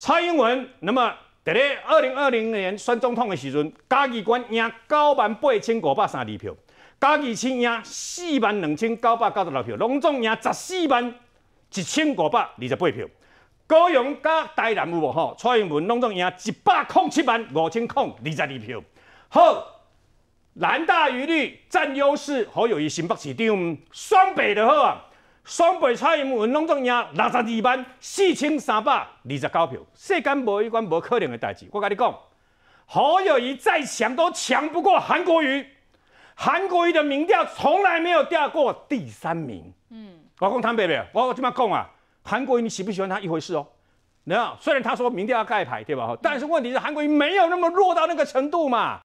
蔡英文那么在二零二零年选总统的时阵，嘉义县赢九万八千五百三十二票，嘉义市赢四万两千九百九十六票，龙总赢十四万一千五百二十八票。高雄甲台南有无？哈，蔡英文拢总赢一百空七万五千空二十二票。好，南大于率占优势，好，由于新北市长双北的啊。双北蔡英文拢总赢六十二万四千三百二十九票，世间无一关无可能的代志。我跟你讲，好友谊再强都强不过韩国瑜。韩国瑜的民调从来没有掉过第三名。嗯，我讲坦白没有，我这么讲啊？韩国瑜你喜不喜欢他一回事哦。你看，虽然他说民调要盖牌，对吧？但是问题是，韩国瑜没有那么弱到那个程度嘛。